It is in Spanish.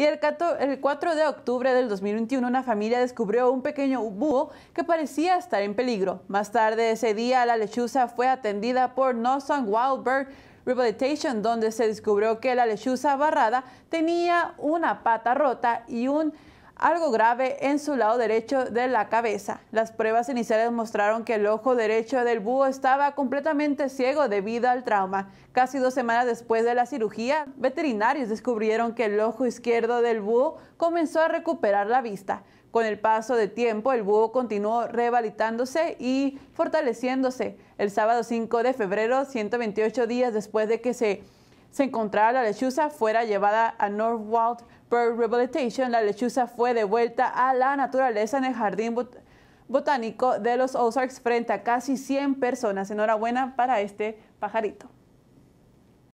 Y el 4 de octubre del 2021, una familia descubrió un pequeño búho que parecía estar en peligro. Más tarde ese día, la lechuza fue atendida por no Wild Bird Rehabilitation, donde se descubrió que la lechuza barrada tenía una pata rota y un algo grave en su lado derecho de la cabeza. Las pruebas iniciales mostraron que el ojo derecho del búho estaba completamente ciego debido al trauma. Casi dos semanas después de la cirugía, veterinarios descubrieron que el ojo izquierdo del búho comenzó a recuperar la vista. Con el paso de tiempo, el búho continuó rehabilitándose y fortaleciéndose. El sábado 5 de febrero, 128 días después de que se se encontraba la lechuza fuera llevada a Northwood Bird Rehabilitation. La lechuza fue devuelta a la naturaleza en el jardín botánico de los Ozarks frente a casi 100 personas. Enhorabuena para este pajarito.